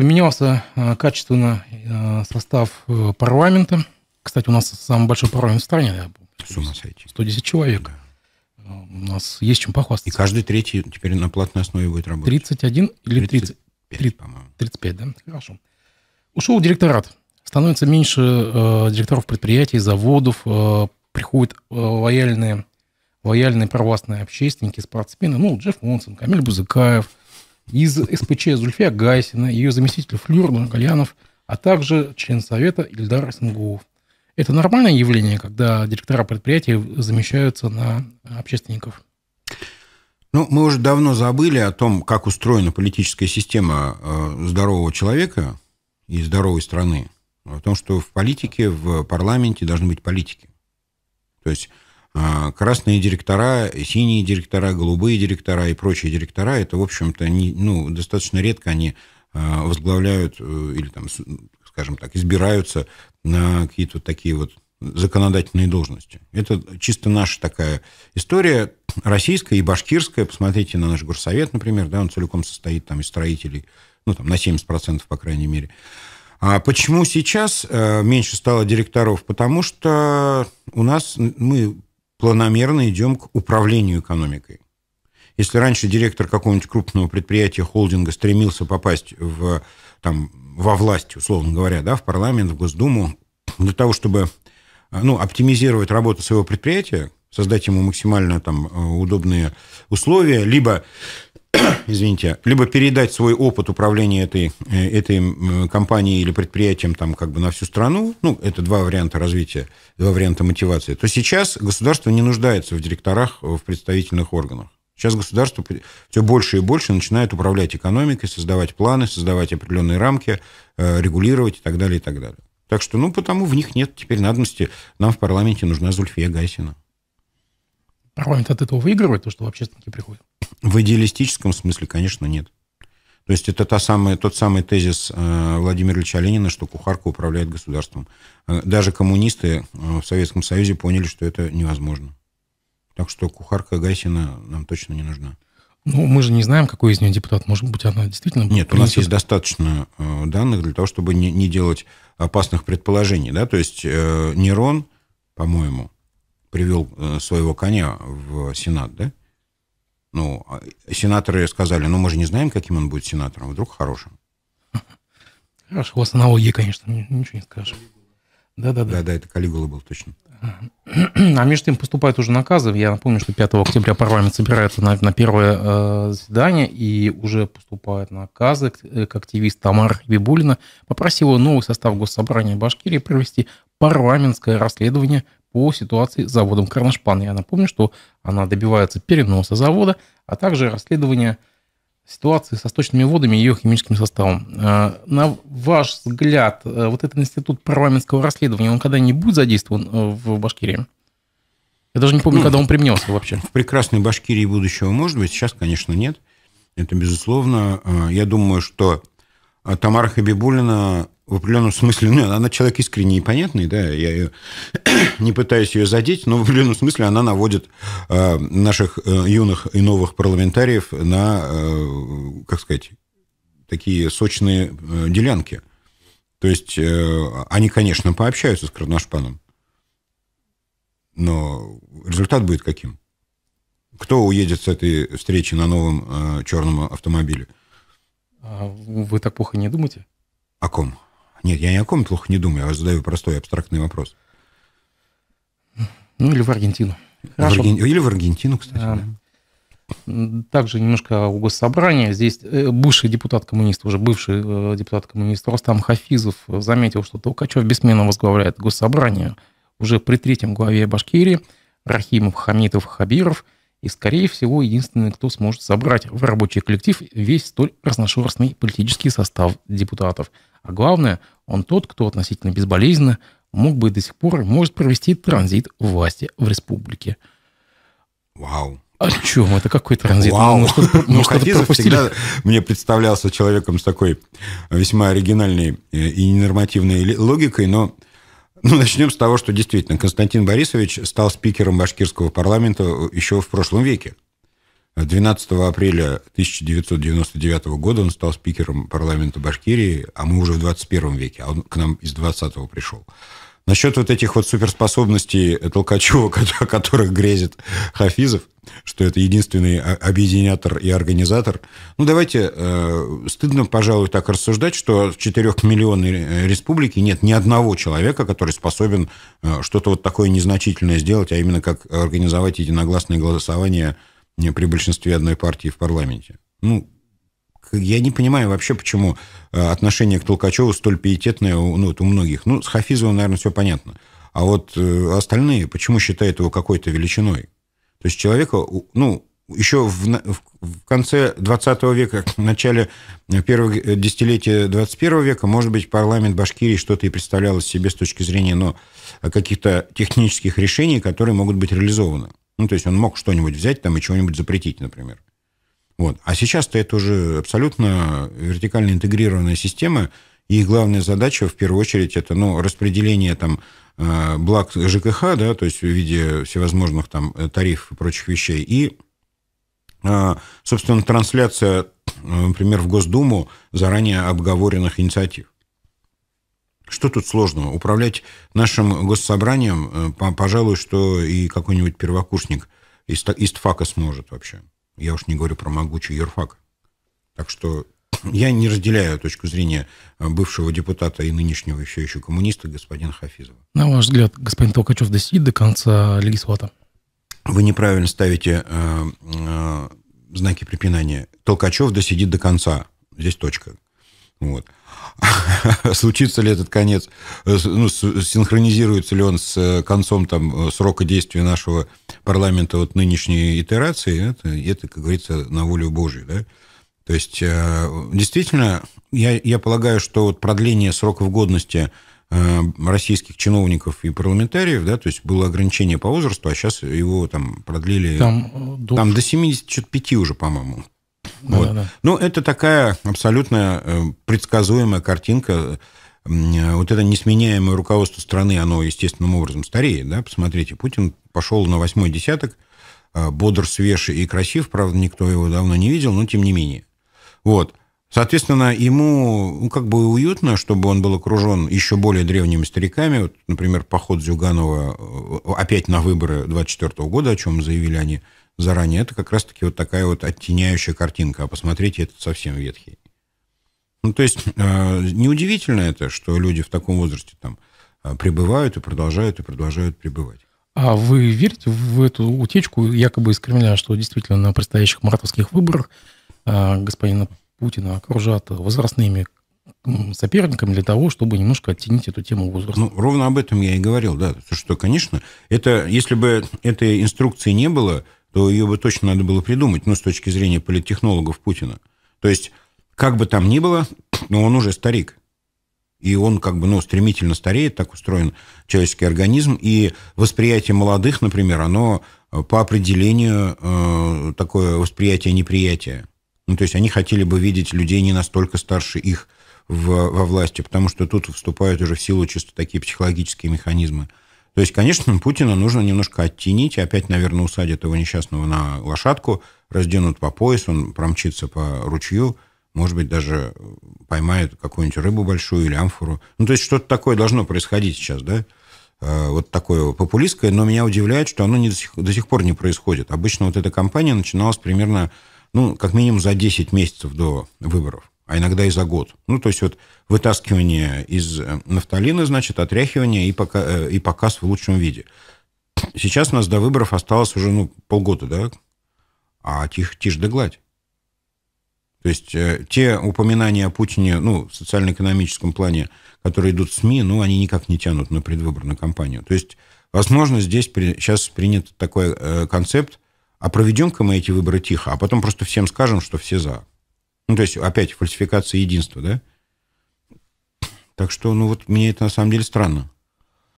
Поменялся а, качественно а, состав э, парламента. Кстати, у нас самый большой парламент в стране. С ума сойти. 110 человек. Да. А, у нас есть чем похвастаться. И каждый третий теперь на платной основе будет работать. 31 или 30, 35, по-моему. 35, да? Хорошо. Ушел директорат. Становится меньше э, директоров предприятий, заводов. Э, приходят э, лояльные, лояльные провластные общественники, спортсмены. Ну, Джефф Монсон, Камиль Бузыкаев – из СПЧ Зульфия Гайсина, ее заместитель Флюр Нургалянов, а также член Совета Ильдар Сенгулов. Это нормальное явление, когда директора предприятия замещаются на общественников? Ну, мы уже давно забыли о том, как устроена политическая система э, здорового человека и здоровой страны. О том, что в политике, в парламенте должны быть политики. То есть а, красные директора, синие директора, голубые директора и прочие директора, это, в общем-то, не, ну, достаточно редко они а, возглавляют э, или, там, скажем так, избираются на какие-то вот такие вот законодательные должности. Это чисто наша такая история, российская и башкирская. Посмотрите на наш горсовет, например, да, он целиком состоит там из строителей, ну, там, на 70%, по крайней мере. А почему сейчас э, меньше стало директоров? Потому что у нас мы планомерно идем к управлению экономикой. Если раньше директор какого-нибудь крупного предприятия, холдинга стремился попасть в, там, во власть, условно говоря, да, в парламент, в Госдуму, для того, чтобы ну, оптимизировать работу своего предприятия, создать ему максимально там э, удобные условия, либо извините, либо передать свой опыт управления этой, э, этой компанией или предприятием там как бы на всю страну, ну, это два варианта развития, два варианта мотивации, то сейчас государство не нуждается в директорах э, в представительных органах. Сейчас государство все больше и больше начинает управлять экономикой, создавать планы, создавать определенные рамки, регулировать и так далее, и так далее. Так что, ну, потому в них нет теперь надобности. Нам в парламенте нужна Зульфия Гайсина парламент от этого выигрывает, то, что общественники приходят? В идеалистическом смысле, конечно, нет. То есть это та самая, тот самый тезис э, Владимира Ильича Ленина, что кухарка управляет государством. Э, даже коммунисты э, в Советском Союзе поняли, что это невозможно. Так что кухарка Гайсина нам точно не нужна. Ну, мы же не знаем, какой из нее депутат. Может быть, она действительно... Нет, принесет... у нас есть достаточно данных для того, чтобы не, не делать опасных предположений. Да? То есть э, Нерон, по-моему, привел э, своего коня в Сенат, да? Ну, а сенаторы сказали, ну, мы же не знаем, каким он будет сенатором, вдруг хорошим. Хорошо, у вас аналогии, конечно, ничего не скажешь. Да-да-да. Да-да, это Калигула был точно. А между тем поступают уже наказы. Я напомню, что 5 октября парламент собирается на, на первое э, заседание, и уже поступают наказы к, э, к активисту Тамар Бибулина. Попросила новый состав Госсобрания Башкирии провести парламентское расследование по ситуации с заводом Кроншпан. Я напомню, что она добивается переноса завода, а также расследования ситуации со сточными водами и ее химическим составом. Э, на ваш взгляд, э, вот этот институт парламентского расследования, он когда-нибудь задействован э, в Башкирии? Я даже не помню, ну, когда он применялся вообще. В прекрасной Башкирии будущего может быть, сейчас, конечно, нет. Это безусловно. Я думаю, что Тамара Хабибулина в определенном смысле, ну, она человек искренний и понятный, да, я ее, не пытаюсь ее задеть, но в определенном смысле она наводит э, наших э, юных и новых парламентариев на, э, как сказать, такие сочные э, делянки. То есть э, они, конечно, пообщаются с Кронашпаном, но результат будет каким? Кто уедет с этой встречи на новом э, черном автомобиле? А вы так плохо не думаете? О ком? Нет, я ни о ком плохо не думаю, я задаю простой абстрактный вопрос. Ну или в Аргентину. В Арген... Или в Аргентину, кстати. А, да. Также немножко о Госсобрании. Здесь э, бывший депутат коммунист, уже бывший э, депутат коммунист Ростам Хафизов заметил, что Толкачев бессменно возглавляет госсобрание уже при третьем главе Башкирии. Рахимов, Хамитов, Хабиров – и, скорее всего, единственный, кто сможет собрать в рабочий коллектив весь столь разношерстный политический состав депутатов. А главное, он тот, кто относительно безболезненно мог бы до сих пор может провести транзит власти в республике. Вау. О чем? Это какой транзит? Вау. Мы, мы ну, ну, ну Хафизов всегда мне представлялся человеком с такой весьма оригинальной э, и ненормативной логикой, но ну, начнем с того, что действительно Константин Борисович стал спикером башкирского парламента еще в прошлом веке. 12 апреля 1999 года он стал спикером парламента Башкирии, а мы уже в 21 веке, а он к нам из 20-го пришел. Насчет вот этих вот суперспособностей Толкачева, о которых грезит Хафизов, что это единственный объединятор и организатор. Ну, давайте, э, стыдно, пожалуй, так рассуждать, что в 4 миллионной э, республике нет ни одного человека, который способен э, что-то вот такое незначительное сделать, а именно как организовать единогласное голосование при большинстве одной партии в парламенте. Ну, я не понимаю вообще, почему э, отношение к Толкачеву столь пиететное ну, вот у многих. Ну, с Хафизовым, наверное, все понятно. А вот э, остальные почему считают его какой-то величиной? То есть человека, ну, еще в, в конце 20 века, в начале первого э, десятилетия 21 века, может быть, парламент Башкирии что-то и представлял себе с точки зрения но ну, каких-то технических решений, которые могут быть реализованы. Ну, то есть он мог что-нибудь взять там и чего-нибудь запретить, например. Вот. А сейчас-то это уже абсолютно вертикально интегрированная система. И их главная задача, в первую очередь, это ну, распределение там, э, благ ЖКХ, да, то есть в виде всевозможных там, э, тарифов и прочих вещей, и, э, собственно, трансляция, например, в Госдуму заранее обговоренных инициатив. Что тут сложного? Управлять нашим госсобранием, пожалуй, что и какой-нибудь первокурсник из ТФАКа сможет вообще. Я уж не говорю про могучий юрфак. Так что я не разделяю точку зрения э, бывшего депутата и нынешнего все еще коммуниста господина Хафизова. На ваш взгляд, господин Толкачев досидит до конца легислата? Вы неправильно ставите э, э, знаки препинания. Толкачев досидит до конца. Здесь точка. Вот. Случится ли этот конец, э, ну, синхронизируется ли он с э, концом там, э, срока действия нашего парламента вот, нынешней итерации, это, это, как говорится, на волю Божию. Да? То есть, действительно, я, я полагаю, что вот продление сроков годности российских чиновников и парламентариев, да, то есть было ограничение по возрасту, а сейчас его там продлили там, там до 75 уже, по-моему вот. да, да. Ну, это такая абсолютно э, предсказуемая картинка. Э, вот это несменяемое руководство страны, оно естественным образом стареет. Да? Посмотрите, Путин пошел на восьмой десяток, э, бодр, свеж и красив, правда, никто его давно не видел, но тем не менее. Вот. Соответственно, ему ну, как бы уютно, чтобы он был окружен еще более древними стариками. Вот, например, поход Зюганова опять на выборы 24 года, о чем заявили они, заранее, это как раз-таки вот такая вот оттеняющая картинка. А посмотрите, это совсем ветхий. Ну, то есть, э, неудивительно это, что люди в таком возрасте там а, пребывают и продолжают, и продолжают пребывать. А вы верите в эту утечку якобы из Кремля, что действительно на предстоящих мартовских выборах э, господина Путина окружат возрастными соперниками для того, чтобы немножко оттенить эту тему возраста. Ну, ровно об этом я и говорил, да. Что, конечно, это, если бы этой инструкции не было, то ее бы точно надо было придумать, ну, с точки зрения политтехнологов Путина. То есть, как бы там ни было, но он уже старик. И он как бы, ну, стремительно стареет, так устроен человеческий организм. И восприятие молодых, например, оно э, по определению э, такое восприятие-неприятие. Ну, то есть они хотели бы видеть людей не настолько старше их в, во власти, потому что тут вступают уже в силу чисто такие психологические механизмы. То есть, конечно, Путина нужно немножко оттенить, и опять, наверное, усадят его несчастного на лошадку, разденут по пояс, он промчится по ручью, может быть, даже поймает какую-нибудь рыбу большую или амфору. Ну, то есть, что-то такое должно происходить сейчас, да? Э, вот такое популистское, но меня удивляет, что оно не до, сих, до сих пор не происходит. Обычно вот эта кампания начиналась примерно, ну, как минимум за 10 месяцев до выборов а иногда и за год. Ну, то есть вот вытаскивание из э, нафталина, значит, отряхивание и, пока, э, и показ в лучшем виде. Сейчас у нас до выборов осталось уже ну, полгода, да? А тих тишь да гладь. То есть э, те упоминания о Путине, ну, в социально-экономическом плане, которые идут в СМИ, ну, они никак не тянут на предвыборную кампанию. То есть, возможно, здесь при, сейчас принят такой э, концепт, а проведем-ка мы эти выборы тихо, а потом просто всем скажем, что все за. Ну, то есть, опять, фальсификация единства, да? Так что, ну, вот мне это на самом деле странно.